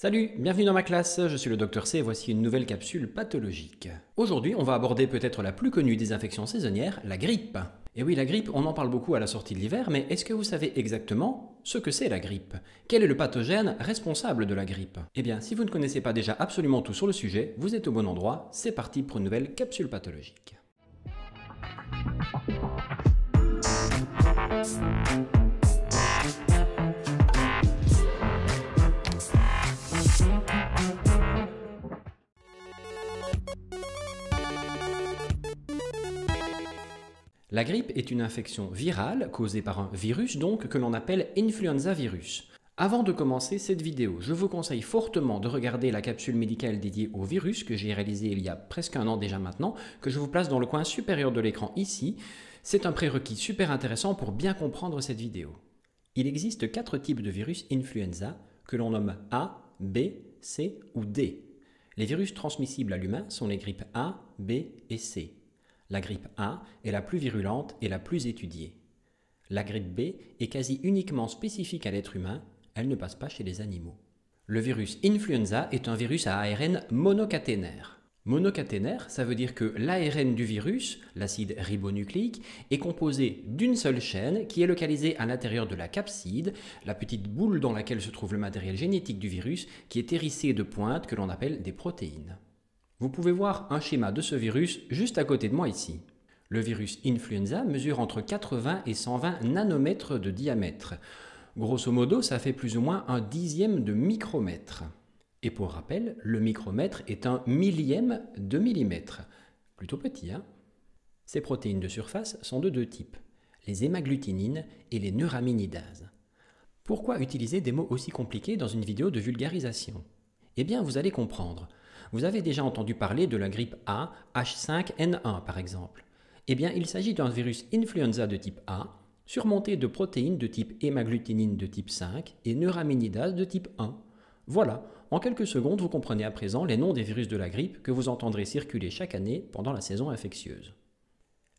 Salut, bienvenue dans ma classe, je suis le docteur C et voici une nouvelle capsule pathologique. Aujourd'hui, on va aborder peut-être la plus connue des infections saisonnières, la grippe. Et oui, la grippe, on en parle beaucoup à la sortie de l'hiver, mais est-ce que vous savez exactement ce que c'est la grippe Quel est le pathogène responsable de la grippe Eh bien, si vous ne connaissez pas déjà absolument tout sur le sujet, vous êtes au bon endroit, c'est parti pour une nouvelle capsule pathologique. La grippe est une infection virale causée par un virus donc que l'on appelle influenza virus. Avant de commencer cette vidéo, je vous conseille fortement de regarder la capsule médicale dédiée au virus que j'ai réalisée il y a presque un an déjà maintenant, que je vous place dans le coin supérieur de l'écran ici. C'est un prérequis super intéressant pour bien comprendre cette vidéo. Il existe quatre types de virus influenza que l'on nomme A, B, C ou D. Les virus transmissibles à l'humain sont les grippes A, B et C. La grippe A est la plus virulente et la plus étudiée. La grippe B est quasi uniquement spécifique à l'être humain, elle ne passe pas chez les animaux. Le virus influenza est un virus à ARN monocaténaire. Monocaténaire, ça veut dire que l'ARN du virus, l'acide ribonucléique, est composé d'une seule chaîne qui est localisée à l'intérieur de la capside, la petite boule dans laquelle se trouve le matériel génétique du virus, qui est hérissé de pointes que l'on appelle des protéines. Vous pouvez voir un schéma de ce virus juste à côté de moi ici. Le virus influenza mesure entre 80 et 120 nanomètres de diamètre. Grosso modo, ça fait plus ou moins un dixième de micromètre. Et pour rappel, le micromètre est un millième de millimètre. Plutôt petit, hein Ces protéines de surface sont de deux types, les hémagglutinines et les neuraminidases. Pourquoi utiliser des mots aussi compliqués dans une vidéo de vulgarisation Eh bien, vous allez comprendre. Vous avez déjà entendu parler de la grippe A, H5N1 par exemple. Eh bien, il s'agit d'un virus influenza de type A, surmonté de protéines de type hémagglutinine de type 5 et neuraminidase de type 1. Voilà, en quelques secondes, vous comprenez à présent les noms des virus de la grippe que vous entendrez circuler chaque année pendant la saison infectieuse.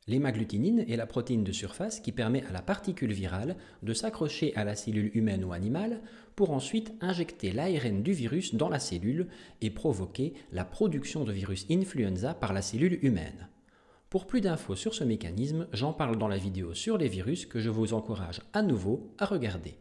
L'hémagglutinine est la protéine de surface qui permet à la particule virale de s'accrocher à la cellule humaine ou animale pour ensuite injecter l'ARN du virus dans la cellule et provoquer la production de virus influenza par la cellule humaine. Pour plus d'infos sur ce mécanisme, j'en parle dans la vidéo sur les virus que je vous encourage à nouveau à regarder.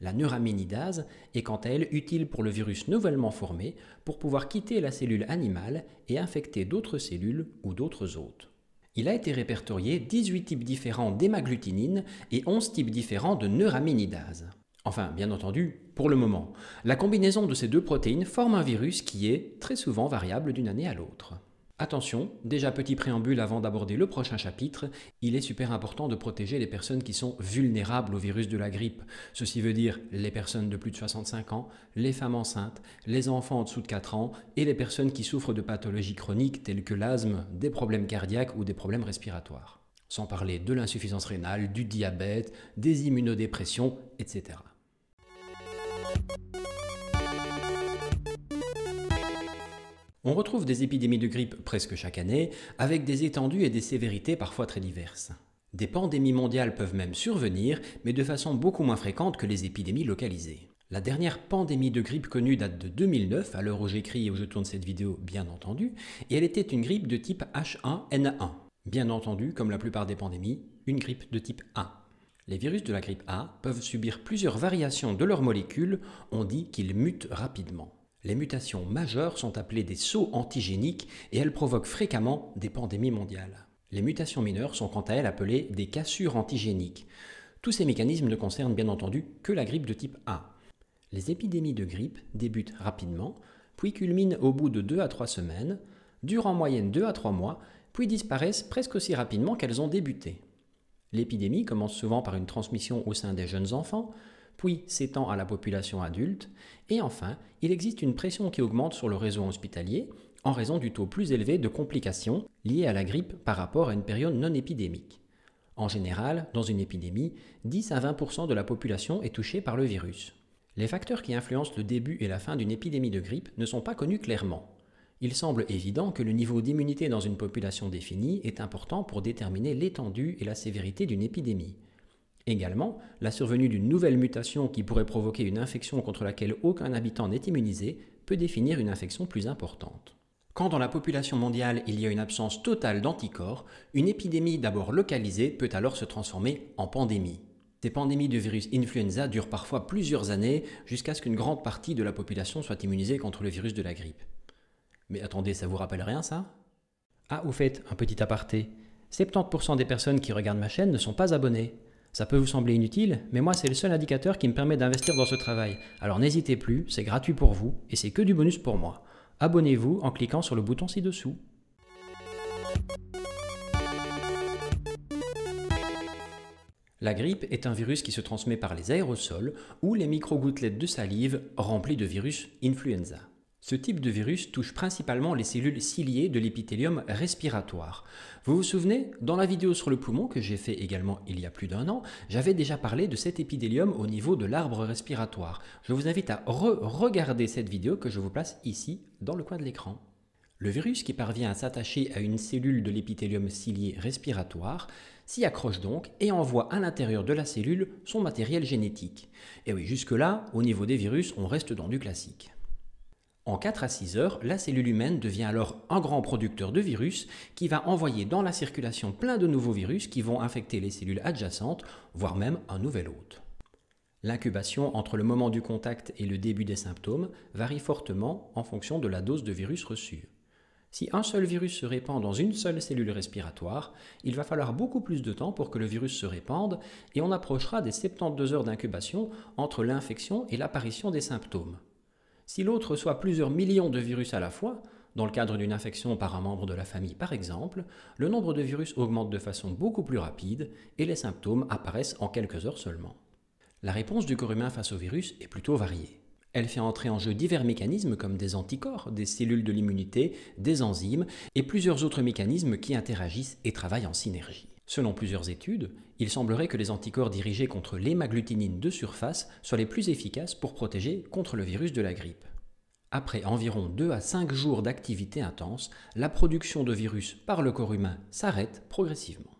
La neuraminidase est quant à elle utile pour le virus nouvellement formé pour pouvoir quitter la cellule animale et infecter d'autres cellules ou d'autres hôtes. Il a été répertorié 18 types différents d'hémagglutinine et 11 types différents de neuraminidase. Enfin, bien entendu, pour le moment. La combinaison de ces deux protéines forme un virus qui est très souvent variable d'une année à l'autre. Attention, déjà petit préambule avant d'aborder le prochain chapitre, il est super important de protéger les personnes qui sont vulnérables au virus de la grippe. Ceci veut dire les personnes de plus de 65 ans, les femmes enceintes, les enfants en dessous de 4 ans et les personnes qui souffrent de pathologies chroniques telles que l'asthme, des problèmes cardiaques ou des problèmes respiratoires. Sans parler de l'insuffisance rénale, du diabète, des immunodépressions, etc. On retrouve des épidémies de grippe presque chaque année, avec des étendues et des sévérités parfois très diverses. Des pandémies mondiales peuvent même survenir, mais de façon beaucoup moins fréquente que les épidémies localisées. La dernière pandémie de grippe connue date de 2009, à l'heure où j'écris et où je tourne cette vidéo bien entendu, et elle était une grippe de type H1N1. Bien entendu, comme la plupart des pandémies, une grippe de type A. Les virus de la grippe A peuvent subir plusieurs variations de leurs molécules, on dit qu'ils mutent rapidement. Les mutations majeures sont appelées des sauts antigéniques et elles provoquent fréquemment des pandémies mondiales. Les mutations mineures sont quant à elles appelées des cassures antigéniques. Tous ces mécanismes ne concernent bien entendu que la grippe de type A. Les épidémies de grippe débutent rapidement, puis culminent au bout de 2 à 3 semaines, durent en moyenne 2 à 3 mois, puis disparaissent presque aussi rapidement qu'elles ont débuté. L'épidémie commence souvent par une transmission au sein des jeunes enfants, puis s'étend à la population adulte. Et enfin, il existe une pression qui augmente sur le réseau hospitalier en raison du taux plus élevé de complications liées à la grippe par rapport à une période non épidémique. En général, dans une épidémie, 10 à 20 de la population est touchée par le virus. Les facteurs qui influencent le début et la fin d'une épidémie de grippe ne sont pas connus clairement. Il semble évident que le niveau d'immunité dans une population définie est important pour déterminer l'étendue et la sévérité d'une épidémie. Également, la survenue d'une nouvelle mutation qui pourrait provoquer une infection contre laquelle aucun habitant n'est immunisé peut définir une infection plus importante. Quand dans la population mondiale il y a une absence totale d'anticorps, une épidémie d'abord localisée peut alors se transformer en pandémie. Ces pandémies de virus influenza durent parfois plusieurs années jusqu'à ce qu'une grande partie de la population soit immunisée contre le virus de la grippe. Mais attendez, ça vous rappelle rien ça Ah, au fait, un petit aparté. 70% des personnes qui regardent ma chaîne ne sont pas abonnées. Ça peut vous sembler inutile, mais moi c'est le seul indicateur qui me permet d'investir dans ce travail. Alors n'hésitez plus, c'est gratuit pour vous et c'est que du bonus pour moi. Abonnez-vous en cliquant sur le bouton ci-dessous. La grippe est un virus qui se transmet par les aérosols ou les micro-gouttelettes de salive remplies de virus influenza. Ce type de virus touche principalement les cellules ciliées de l'épithélium respiratoire. Vous vous souvenez, dans la vidéo sur le poumon que j'ai fait également il y a plus d'un an, j'avais déjà parlé de cet épithélium au niveau de l'arbre respiratoire. Je vous invite à re-regarder cette vidéo que je vous place ici dans le coin de l'écran. Le virus qui parvient à s'attacher à une cellule de l'épithélium cilié respiratoire s'y accroche donc et envoie à l'intérieur de la cellule son matériel génétique. Et oui, jusque-là, au niveau des virus, on reste dans du classique. En 4 à 6 heures, la cellule humaine devient alors un grand producteur de virus qui va envoyer dans la circulation plein de nouveaux virus qui vont infecter les cellules adjacentes, voire même un nouvel hôte. L'incubation entre le moment du contact et le début des symptômes varie fortement en fonction de la dose de virus reçue. Si un seul virus se répand dans une seule cellule respiratoire, il va falloir beaucoup plus de temps pour que le virus se répande et on approchera des 72 heures d'incubation entre l'infection et l'apparition des symptômes. Si l'autre reçoit plusieurs millions de virus à la fois, dans le cadre d'une infection par un membre de la famille par exemple, le nombre de virus augmente de façon beaucoup plus rapide et les symptômes apparaissent en quelques heures seulement. La réponse du corps humain face au virus est plutôt variée. Elle fait entrer en jeu divers mécanismes comme des anticorps, des cellules de l'immunité, des enzymes et plusieurs autres mécanismes qui interagissent et travaillent en synergie. Selon plusieurs études, il semblerait que les anticorps dirigés contre l'hémagglutinine de surface soient les plus efficaces pour protéger contre le virus de la grippe. Après environ 2 à 5 jours d'activité intense, la production de virus par le corps humain s'arrête progressivement.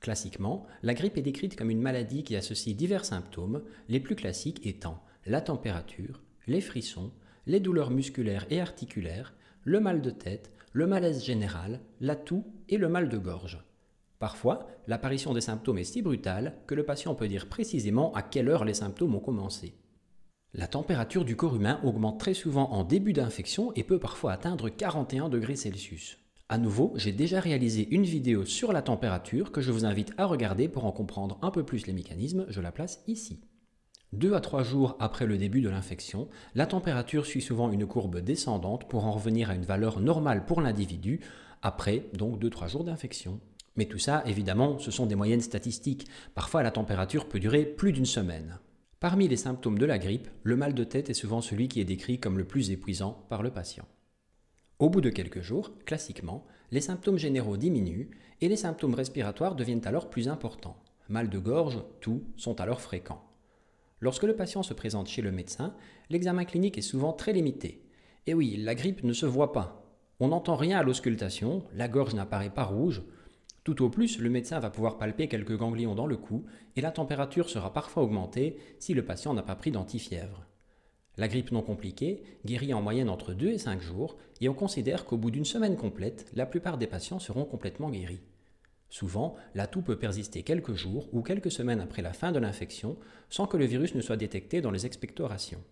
Classiquement, la grippe est décrite comme une maladie qui associe divers symptômes, les plus classiques étant la température, les frissons, les douleurs musculaires et articulaires, le mal de tête, le malaise général, la toux et le mal de gorge. Parfois, l'apparition des symptômes est si brutale que le patient peut dire précisément à quelle heure les symptômes ont commencé. La température du corps humain augmente très souvent en début d'infection et peut parfois atteindre 41 degrés Celsius. À nouveau, j'ai déjà réalisé une vidéo sur la température que je vous invite à regarder pour en comprendre un peu plus les mécanismes, je la place ici. Deux à trois jours après le début de l'infection, la température suit souvent une courbe descendante pour en revenir à une valeur normale pour l'individu après donc 2-3 jours d'infection. Mais tout ça, évidemment, ce sont des moyennes statistiques. Parfois, la température peut durer plus d'une semaine. Parmi les symptômes de la grippe, le mal de tête est souvent celui qui est décrit comme le plus épuisant par le patient. Au bout de quelques jours, classiquement, les symptômes généraux diminuent et les symptômes respiratoires deviennent alors plus importants. Mal de gorge, toux sont alors fréquents. Lorsque le patient se présente chez le médecin, l'examen clinique est souvent très limité. Et oui, la grippe ne se voit pas. On n'entend rien à l'auscultation, la gorge n'apparaît pas rouge, tout au plus, le médecin va pouvoir palper quelques ganglions dans le cou et la température sera parfois augmentée si le patient n'a pas pris d'antifièvre. La grippe non compliquée guérit en moyenne entre 2 et 5 jours et on considère qu'au bout d'une semaine complète, la plupart des patients seront complètement guéris. Souvent, la toux peut persister quelques jours ou quelques semaines après la fin de l'infection sans que le virus ne soit détecté dans les expectorations.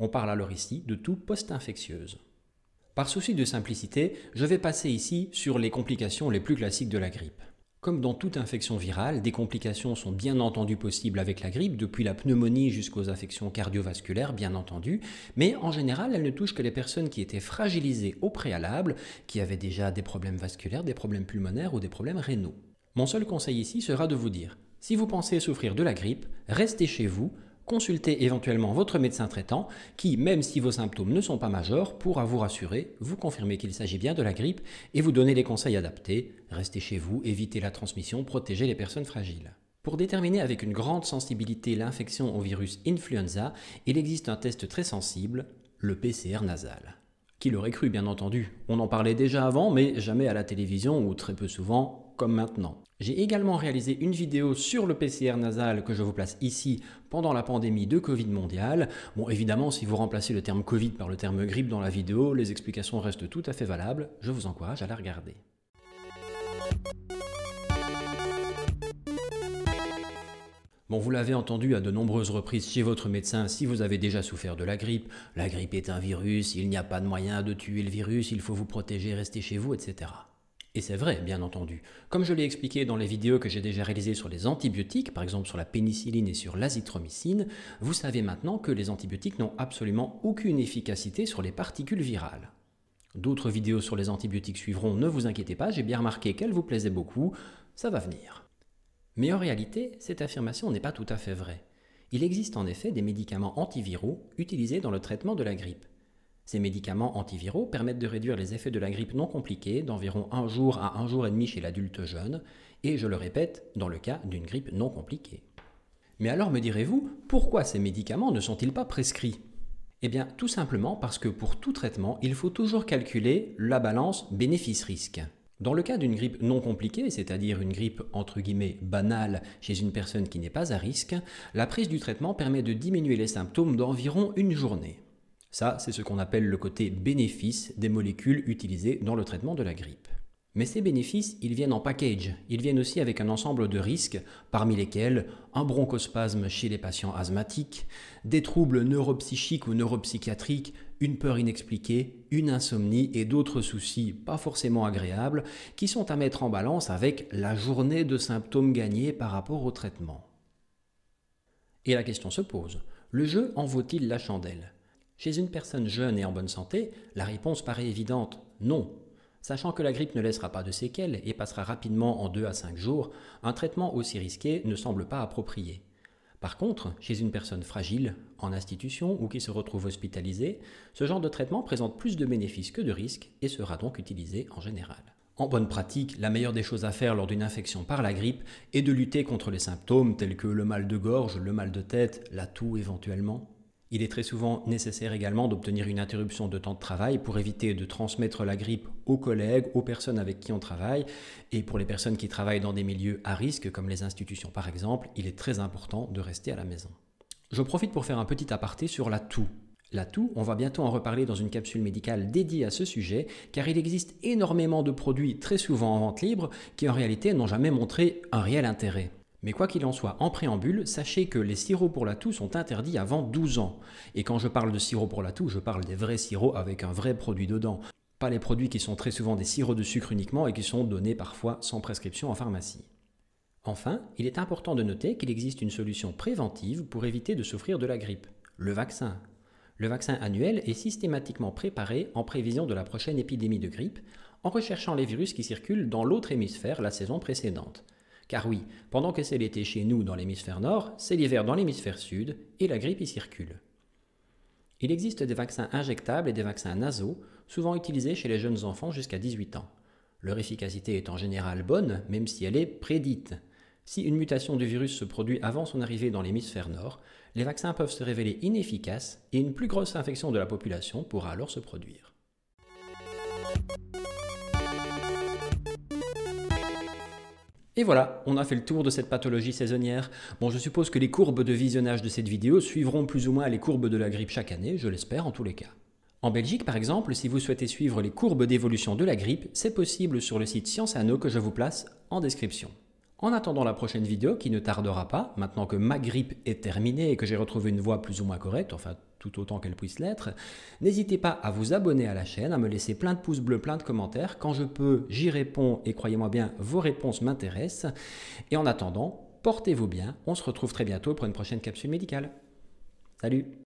On parle alors ici de toux post-infectieuse. Par souci de simplicité, je vais passer ici sur les complications les plus classiques de la grippe. Comme dans toute infection virale, des complications sont bien entendu possibles avec la grippe, depuis la pneumonie jusqu'aux infections cardiovasculaires, bien entendu, mais en général, elles ne touchent que les personnes qui étaient fragilisées au préalable, qui avaient déjà des problèmes vasculaires, des problèmes pulmonaires ou des problèmes rénaux. Mon seul conseil ici sera de vous dire, si vous pensez souffrir de la grippe, restez chez vous, Consultez éventuellement votre médecin traitant qui, même si vos symptômes ne sont pas majeurs, pourra vous rassurer, vous confirmer qu'il s'agit bien de la grippe et vous donner les conseils adaptés. Restez chez vous, évitez la transmission, protégez les personnes fragiles. Pour déterminer avec une grande sensibilité l'infection au virus influenza, il existe un test très sensible, le PCR nasal. Qui l'aurait cru, bien entendu On en parlait déjà avant, mais jamais à la télévision ou très peu souvent comme maintenant. J'ai également réalisé une vidéo sur le PCR nasal que je vous place ici pendant la pandémie de Covid mondiale. Bon, évidemment, si vous remplacez le terme Covid par le terme grippe dans la vidéo, les explications restent tout à fait valables. Je vous encourage à la regarder. Bon, vous l'avez entendu à de nombreuses reprises chez votre médecin, si vous avez déjà souffert de la grippe, la grippe est un virus, il n'y a pas de moyen de tuer le virus, il faut vous protéger, rester chez vous, etc. Et c'est vrai, bien entendu. Comme je l'ai expliqué dans les vidéos que j'ai déjà réalisées sur les antibiotiques, par exemple sur la pénicilline et sur l'azithromycine, vous savez maintenant que les antibiotiques n'ont absolument aucune efficacité sur les particules virales. D'autres vidéos sur les antibiotiques suivront, ne vous inquiétez pas, j'ai bien remarqué qu'elles vous plaisaient beaucoup, ça va venir. Mais en réalité, cette affirmation n'est pas tout à fait vraie. Il existe en effet des médicaments antiviraux utilisés dans le traitement de la grippe. Ces médicaments antiviraux permettent de réduire les effets de la grippe non compliquée d'environ un jour à un jour et demi chez l'adulte jeune, et je le répète, dans le cas d'une grippe non compliquée. Mais alors me direz-vous, pourquoi ces médicaments ne sont-ils pas prescrits Eh bien tout simplement parce que pour tout traitement, il faut toujours calculer la balance bénéfice-risque. Dans le cas d'une grippe non compliquée, c'est-à-dire une grippe entre guillemets banale chez une personne qui n'est pas à risque, la prise du traitement permet de diminuer les symptômes d'environ une journée. Ça, c'est ce qu'on appelle le côté bénéfice des molécules utilisées dans le traitement de la grippe. Mais ces bénéfices, ils viennent en package, ils viennent aussi avec un ensemble de risques, parmi lesquels un bronchospasme chez les patients asthmatiques, des troubles neuropsychiques ou neuropsychiatriques, une peur inexpliquée, une insomnie et d'autres soucis pas forcément agréables qui sont à mettre en balance avec la journée de symptômes gagnés par rapport au traitement. Et la question se pose, le jeu en vaut-il la chandelle chez une personne jeune et en bonne santé, la réponse paraît évidente, non. Sachant que la grippe ne laissera pas de séquelles et passera rapidement en 2 à 5 jours, un traitement aussi risqué ne semble pas approprié. Par contre, chez une personne fragile, en institution ou qui se retrouve hospitalisée, ce genre de traitement présente plus de bénéfices que de risques et sera donc utilisé en général. En bonne pratique, la meilleure des choses à faire lors d'une infection par la grippe est de lutter contre les symptômes tels que le mal de gorge, le mal de tête, la toux éventuellement. Il est très souvent nécessaire également d'obtenir une interruption de temps de travail pour éviter de transmettre la grippe aux collègues, aux personnes avec qui on travaille. Et pour les personnes qui travaillent dans des milieux à risque, comme les institutions par exemple, il est très important de rester à la maison. Je profite pour faire un petit aparté sur la toux. La toux, on va bientôt en reparler dans une capsule médicale dédiée à ce sujet, car il existe énormément de produits très souvent en vente libre qui en réalité n'ont jamais montré un réel intérêt. Mais quoi qu'il en soit, en préambule, sachez que les sirops pour la toux sont interdits avant 12 ans. Et quand je parle de sirop pour la toux, je parle des vrais sirops avec un vrai produit dedans. Pas les produits qui sont très souvent des sirops de sucre uniquement et qui sont donnés parfois sans prescription en pharmacie. Enfin, il est important de noter qu'il existe une solution préventive pour éviter de souffrir de la grippe, le vaccin. Le vaccin annuel est systématiquement préparé en prévision de la prochaine épidémie de grippe, en recherchant les virus qui circulent dans l'autre hémisphère la saison précédente. Car oui, pendant que c'est l'été chez nous dans l'hémisphère nord, c'est l'hiver dans l'hémisphère sud, et la grippe y circule. Il existe des vaccins injectables et des vaccins nasaux, souvent utilisés chez les jeunes enfants jusqu'à 18 ans. Leur efficacité est en général bonne, même si elle est prédite. Si une mutation du virus se produit avant son arrivée dans l'hémisphère nord, les vaccins peuvent se révéler inefficaces et une plus grosse infection de la population pourra alors se produire. Et voilà, on a fait le tour de cette pathologie saisonnière. Bon, je suppose que les courbes de visionnage de cette vidéo suivront plus ou moins les courbes de la grippe chaque année, je l'espère en tous les cas. En Belgique, par exemple, si vous souhaitez suivre les courbes d'évolution de la grippe, c'est possible sur le site Science que je vous place en description. En attendant la prochaine vidéo qui ne tardera pas, maintenant que ma grippe est terminée et que j'ai retrouvé une voix plus ou moins correcte, enfin tout autant qu'elle puisse l'être. N'hésitez pas à vous abonner à la chaîne, à me laisser plein de pouces bleus, plein de commentaires. Quand je peux, j'y réponds et croyez-moi bien, vos réponses m'intéressent. Et en attendant, portez-vous bien. On se retrouve très bientôt pour une prochaine capsule médicale. Salut